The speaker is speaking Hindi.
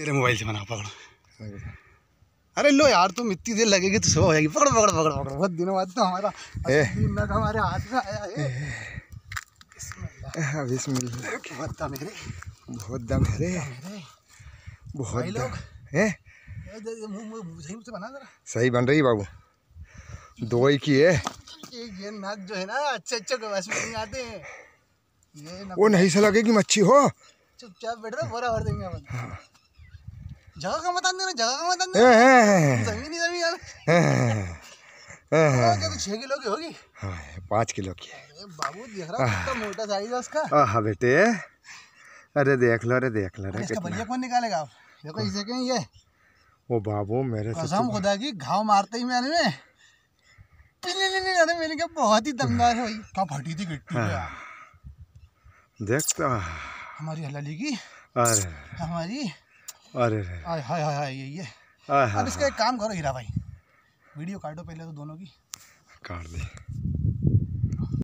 मेरे मोबाइल से बना पकड़ो अरे लो यार तुम इतनी देर लगेगी तो सुबह हो जाएगी पकड़ो पकड़ो पकड़ो पकड़ो बहुत दिनों बाद तो हमारा हमारे हाथ में आया बहुत दम है बहुत दम है बहुत लोग सही बन रही बाबू दो ही की है ये नाक जो है ना अच्छे अच्छे कवास में नहीं आते हैं वो नहीं से लगेगी मच्छी हो चुपचाप बैठ रहा बोरा भर देंगे जगह का बता जगह का बता जमीन ही जमीन किलो की होगी पाँच किलो की बाबू देख रहा मोटा साइज है उसका हाँ बेटे अरे देख लो अरे देख लो अरे बढ़िया कौन निकालेगा देखो इसे कहीं ये वो बाबू मेरे कसम खुदा की घाव मारते ही मैंने में अरे मैंने बहुत ही दमदार है कब फटी थी गिट्टी तो हमारी हलाली की अरे हमारी अरे हाय हाय हाय ये ये अब इसका एक काम करो हीरा भाई वीडियो काटो पहले तो दोनों की काट दे